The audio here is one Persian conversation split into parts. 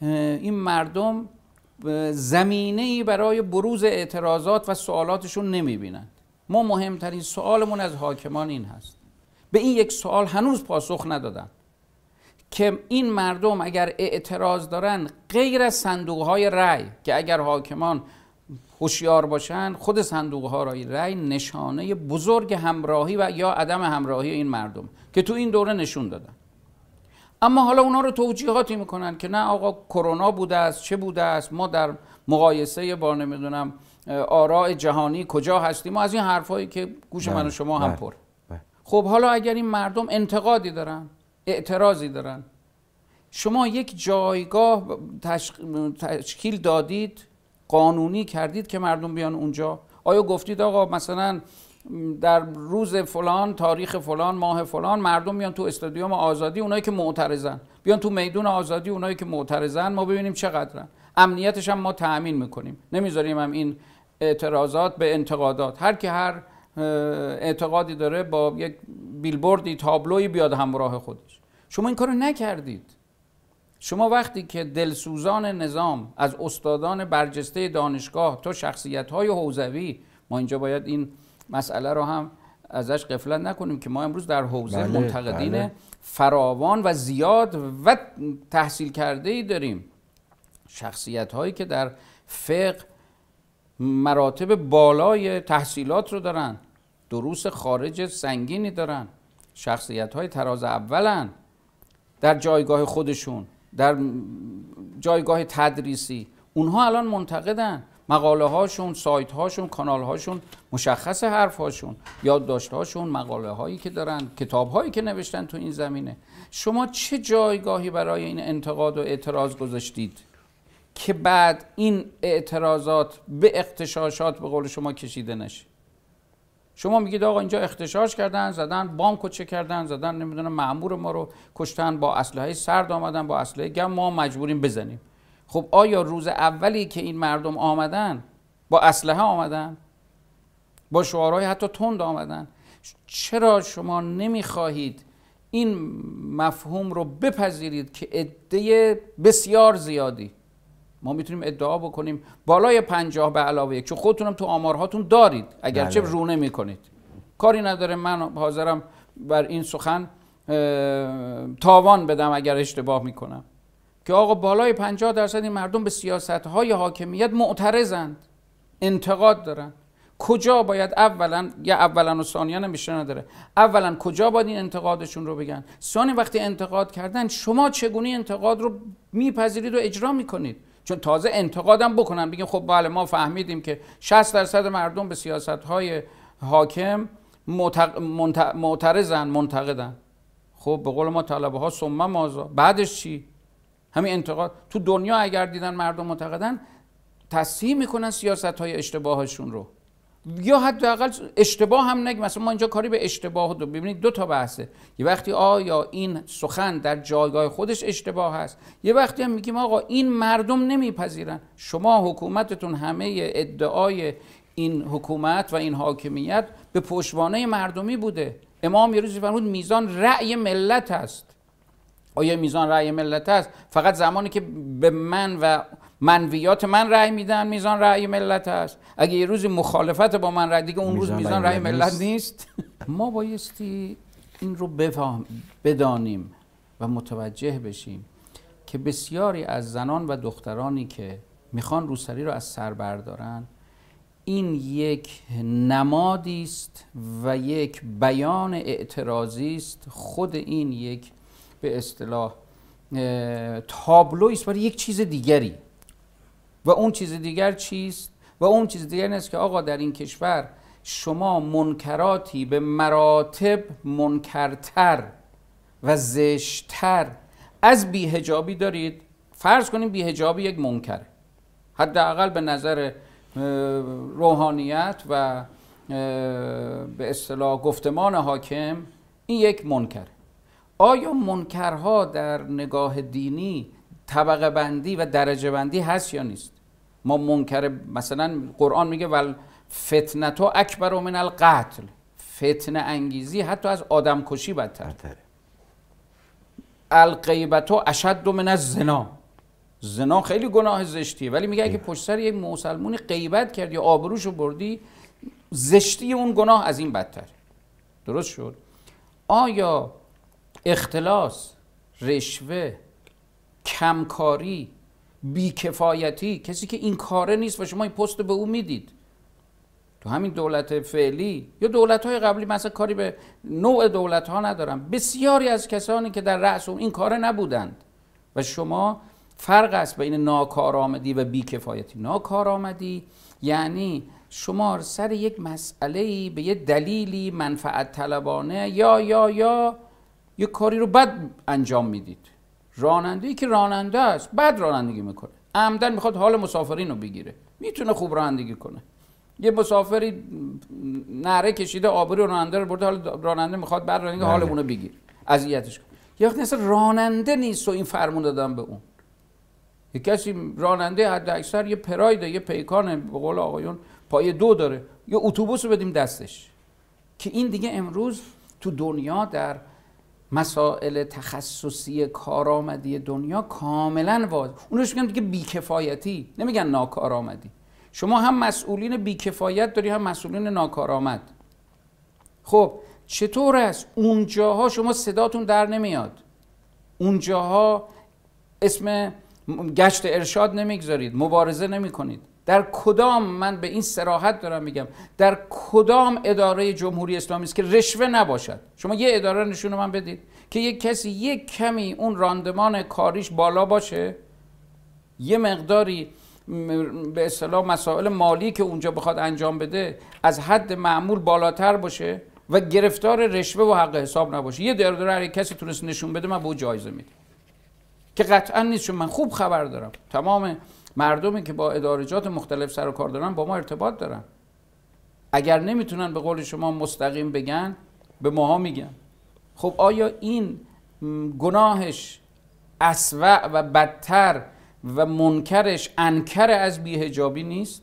این مردم زمینه ای برای بروز اعتراضات و سوالاتشون بینند ما مهمترین سوالمون از حاکمان این هست به این یک سوال هنوز پاسخ ندادن که این مردم اگر اعتراض دارن غیر از صندوق های رأی که اگر حاکمان هوشیار باشن خود صندوق ها رای رأی نشانه بزرگ همراهی و یا عدم همراهی این مردم که تو این دوره نشون دادن اما حالا اونا رو توجیهاتی میکنن که نه آقا کرونا بوده است چه بوده است ما در مقایسه با نمیدونم آراء جهانی کجا هستیم ما از این حرفایی که گوش من و بله، شما هم بله، پر بله. خب حالا اگر این مردم انتقادی دارن اعتراضی دارن شما یک جایگاه تشکیل دادید قانونی کردید که مردم بیان اونجا آیا گفتید آقا مثلا در روز فلان تاریخ فلان ماه فلان مردم میان تو استادیوم آزادی اونایی که معترضن بیان تو میدون آزادی اونایی که معترضن ما ببینیم چقدرن امنیتش هم ما تأمین میکنیم نمیذاریم هم این اعتراضات به انتقادات هر که هر اعتقادی داره با یک بیلبوردی تابلوی بیاد همراه خودش شما این کارو نکردید شما وقتی که دلسوزان نظام از استادان برجسته دانشگاه تا شخصیت های حوزوی ما اینجا باید این مسئله رو هم ازش قفلت نکنیم که ما امروز در حوزه بله، منتقدین بله. فراوان و زیاد و تحصیل کرده ای داریم شخصیت هایی که در فقه مراتب بالای تحصیلات رو دارن دروس خارج سنگینی دارن شخصیت های تراز اولن در جایگاه خودشون در جایگاه تدریسی اونها الان منتقدن مقاله هاشون سایت هاشون کانال هاشون مشخص حرف هاشون یادداشت هاشون مقاله هایی که دارن کتاب هایی که نوشتن تو این زمینه شما چه جایگاهی برای این انتقاد و اعتراض گذاشتید که بعد این اعتراضات به اختشاشات به قول شما کشیده نشه شما میگید آقا اینجا اختشاش کردن زدن بانکو چه کردن زدن نمیدونم معمور ما رو کشتن با اسلحه سرد آمدن با اسلحه گم ما مجبوریم بزنیم خب آیا روز اولی که این مردم آمدن با اسلحه آمدن با شعارهای حتی تند آمدن چرا شما نمیخواهید این مفهوم رو بپذیرید که عده بسیار زیادی ما میتونیم ادعا بکنیم بالای پنجاه به علاوه یک چون خودتونم تو آمارهاتون دارید اگرچه بله. رونه میکنید کاری نداره من حاضرم بر این سخن تاوان بدم اگر اشتباه میکنم که آقا بالای 50 درصد این مردم به سیاست های حاکمیت معترضند انتقاد دارن کجا باید اولا یا اولا و ثانیا نمیشه نداره اولا کجا باید این انتقادشون رو بگن ثانی وقتی انتقاد کردن شما چگونه انتقاد رو میپذیرید و اجرا میکنید چون تازه انتقادم بکنن بگیم خب بله ما فهمیدیم که 60 درصد مردم به سیاست های حاکم معترضن منتقدن خب به قول ما طلبه ها سمم مازا بعدش چی همین انتقاد تو دنیا اگر دیدن مردم معتقدن تصحیح میکنن سیاست های اشتباهشون رو یا حداقل اشتباه هم نگیم مثلا ما اینجا کاری به اشتباه دو ببینید دو تا بحثه یه وقتی آیا این سخن در جایگاه خودش اشتباه هست یه وقتی هم میگیم آقا این مردم نمیپذیرن شما حکومتتون همه ادعای این حکومت و این حاکمیت به پشتوانه مردمی بوده امام یه روزی فرمود میزان رأی ملت است آیا میزان رأی ملت است فقط زمانی که به من و منویات من رأی میدن میزان رأی ملت است اگه یه روزی مخالفت با من رأی دیگه اون روز میزان رأی ملت نیست ما بایستی این رو بفهم بدانیم و متوجه بشیم که بسیاری از زنان و دخترانی که میخوان روسری رو از سر بردارن این یک نمادی است و یک بیان اعتراضی است خود این یک به اصطلاح تابلوی است برای یک چیز دیگری و اون چیز دیگر چیست و اون چیز دیگر نیست که آقا در این کشور شما منکراتی به مراتب منکرتر و زشتر از بیهجابی دارید فرض کنیم بیهجابی یک منکره حداقل به نظر روحانیت و به اصطلاح گفتمان حاکم این یک منکره آیا منکرها در نگاه دینی طبقه بندی و درجه بندی هست یا نیست ما منکر مثلا قرآن میگه ول فتنه تو اکبر من القتل فتنه انگیزی حتی از آدم کشی بدتر القیبتو اشد من از زنا زنا خیلی گناه زشتیه ولی میگه اگه پشت سر یک مسلمونی غیبت کرد یا آبروشو بردی زشتی اون گناه از این بدتر درست شد آیا اختلاس رشوه کمکاری بیکفایتی کسی که این کاره نیست و شما این پست به او میدید تو همین دولت فعلی یا دولت های قبلی مثلا کاری به نوع دولت ها ندارم بسیاری از کسانی که در رأس این کاره نبودند و شما فرق است بین ناکارآمدی و بیکفایتی ناکارآمدی یعنی شما سر یک مسئله به یه دلیلی منفعت طلبانه یا یا یا یه کاری رو بد انجام میدید راننده که راننده است بد رانندگی میکنه عمدن میخواد حال مسافرین رو بگیره میتونه خوب رانندگی کنه یه مسافری نره کشیده آبرو راننده رو برده حال راننده میخواد بر راننده بله. حال اونو بگیر اذیتش یه وقت اصلا راننده نیست و این فرمون دادن به اون یه کسی راننده حد اکثر یه پرایده یه پیکانه به قول آقایون پای دو داره یه اتوبوس بدیم دستش که این دیگه امروز تو دنیا در مسائل تخصصی کارآمدی دنیا کاملا واضح اون روش میگن دیگه بیکفایتی نمیگن ناکارآمدی شما هم مسئولین بیکفایت داری هم مسئولین ناکارآمد خب چطور است اونجاها شما صداتون در نمیاد اونجاها اسم گشت ارشاد نمیگذارید مبارزه نمی در کدام من به این سراحت دارم میگم در کدام اداره جمهوری اسلامی است که رشوه نباشد شما یه اداره نشون من بدید که یک کسی یک کمی اون راندمان کاریش بالا باشه یه مقداری به اصطلاح مسائل مالی که اونجا بخواد انجام بده از حد معمول بالاتر باشه و گرفتار رشوه و حق حساب نباشه یه دردره هر کسی تونست نشون بده من به او جایزه میدم که قطعا نیست چون من خوب خبر دارم تمام مردمی که با ادارجات مختلف سر و کار دارن با ما ارتباط دارن اگر نمیتونن به قول شما مستقیم بگن به ماها میگن خب آیا این گناهش اسوع و بدتر و منکرش انکر از بیهجابی نیست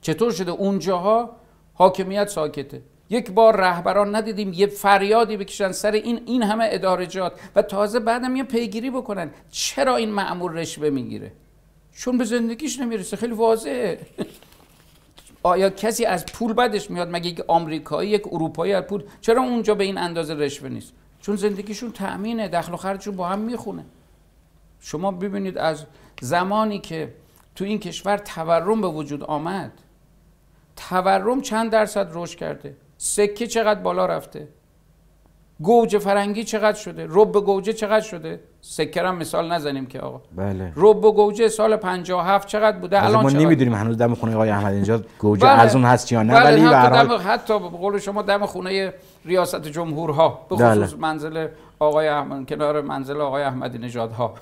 چطور شده اونجاها حاکمیت ساکته یک بار رهبران ندیدیم یه فریادی بکشن سر این این همه ادارجات و تازه بعدم یه پیگیری بکنن چرا این معمول رشوه میگیره چون به زندگیش نمیرسه خیلی واضحه آیا کسی از پول بدش میاد مگه یک آمریکایی یک اروپایی از پول چرا اونجا به این اندازه رشوه نیست چون زندگیشون تأمینه دخل و خرجشون با هم میخونه شما ببینید از زمانی که تو این کشور تورم به وجود آمد تورم چند درصد رشد کرده سکه چقدر بالا رفته گوجه فرنگی چقدر شده رب گوجه چقدر شده سکرم مثال نزنیم که آقا بله رب گوجه سال 57 چقدر بوده الان ما نمیدونیم هنوز دم خونه آقای احمد اینجا گوجه بله. اون هست یا نه بله، ولی بله حتی, دم... حتی به قول شما دم خونه ریاست جمهورها به بله. خصوص بله. منزل آقای احمد کنار منزل آقای احمدی نژاد ها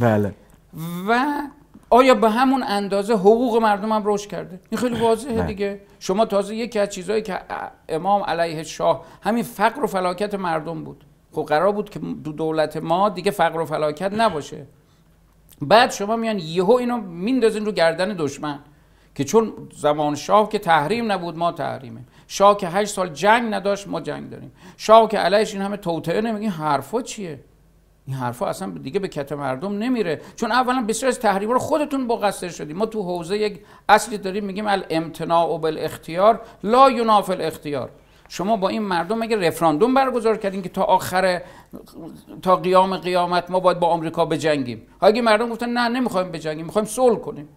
بله و آیا به همون اندازه حقوق مردم هم رشد کرده این خیلی واضحه دیگه شما تازه یکی از چیزهایی که امام علیه شاه همین فقر و فلاکت مردم بود خب قرار بود که دو دولت ما دیگه فقر و فلاکت نباشه بعد شما میان یهو اینو میندازین رو گردن دشمن که چون زمان شاه که تحریم نبود ما تحریمه شاه که هشت سال جنگ نداشت ما جنگ داریم شاه که علیش این همه توطعه نمیگین حرفا چیه این حرفها اصلا دیگه به کت مردم نمیره چون اولا بسیار از تحریم رو خودتون با قصر شدیم ما تو حوزه یک اصلی داریم میگیم الامتناع بالاختیار لا ینافل اختیار شما با این مردم اگه رفراندوم برگزار کردین که تا آخر تا قیام قیامت ما باید با آمریکا بجنگیم اگه مردم گفتن نه نمیخوایم بجنگیم میخوایم صلح کنیم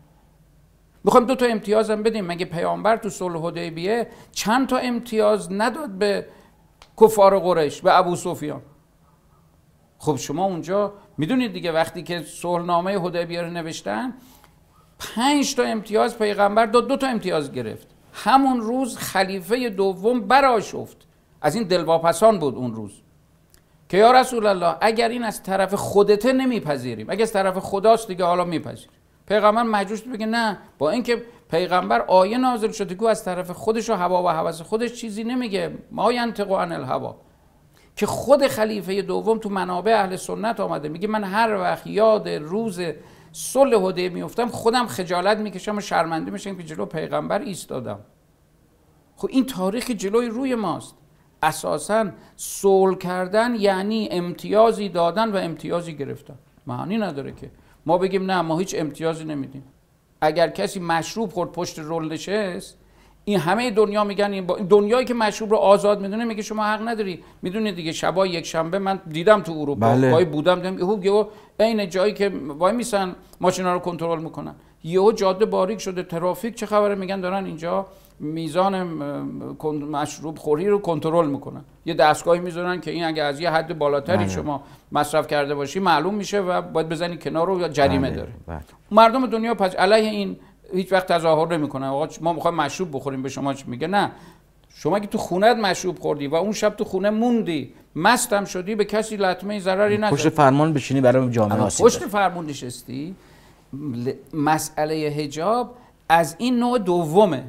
میخوایم دو تا امتیاز هم بدیم مگه پیامبر تو صلح حدیبیه چند تا امتیاز نداد به کفار قریش به ابو خب شما اونجا میدونید دیگه وقتی که صلحنامه حدیبیه رو نوشتن پنج تا امتیاز پیغمبر داد دو تا امتیاز گرفت همون روز خلیفه دوم براشفت از این دلواپسان بود اون روز که یا رسول الله اگر این از طرف خودته نمیپذیریم اگر از طرف خداست دیگه حالا میپذیریم پیغمبر مجوش بگه نه با اینکه پیغمبر آیه نازل شده که از طرف خودش و هوا و هوس خودش چیزی نمیگه ما ینتقو عن الهوا که خود خلیفه دوم تو منابع اهل سنت آمده میگه من هر وقت یاد روز صلح حدیبیه میفتم خودم خجالت میکشم و شرمنده میشم که جلو پیغمبر ایستادم خب این تاریخ جلوی روی ماست اساسا صلح کردن یعنی امتیازی دادن و امتیازی گرفتن معنی نداره که ما بگیم نه ما هیچ امتیازی نمیدیم اگر کسی مشروب خورد پشت رول نشست این همه دنیا میگن این دنیایی که مشروب رو آزاد میدونه میگه شما حق نداری میدونه دیگه شبای یک شنبه من دیدم تو اروپا بله. بودم دیدم یهو عین جایی که وای میسن ماشینا رو کنترل میکنن یهو جاده باریک شده ترافیک چه خبره میگن دارن اینجا میزان مشروب خوری رو کنترل میکنن یه دستگاهی میذارن که این اگه از یه حد بالاتری بله. شما مصرف کرده باشی معلوم میشه و باید بزنی کنار رو یا جریمه بله، داره بله. مردم دنیا پس علیه این هیچ وقت تظاهر نمیکنه آقا ما میخوایم مشروب بخوریم به شما چی میگه نه شما که تو خونت مشروب خوردی و اون شب تو خونه موندی مستم شدی به کسی لطمه ضرری نزدی پشت فرمان بشینی برای جامعه آسیب پشت فرمان نشستی مسئله حجاب از این نوع دومه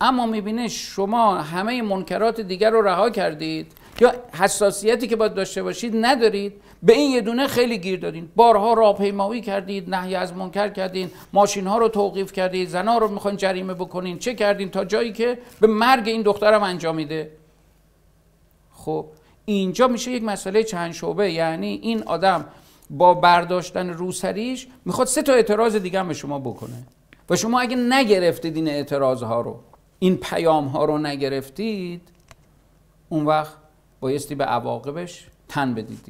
اما میبینه شما همه منکرات دیگر رو رها کردید یا حساسیتی که باید داشته باشید ندارید به این یه دونه خیلی گیر دادین بارها راهپیمایی کردید نهی از منکر کردین ماشین ها رو توقیف کردید زنا رو میخواین جریمه بکنین چه کردین تا جایی که به مرگ این دخترم انجام میده خب اینجا میشه یک مسئله چند شعبه یعنی این آدم با برداشتن روسریش میخواد سه تا اعتراض دیگه به شما بکنه و شما اگه نگرفتید این اعتراض ها رو این پیام ها رو نگرفتید اون وقت بایستی به عواقبش تن بدید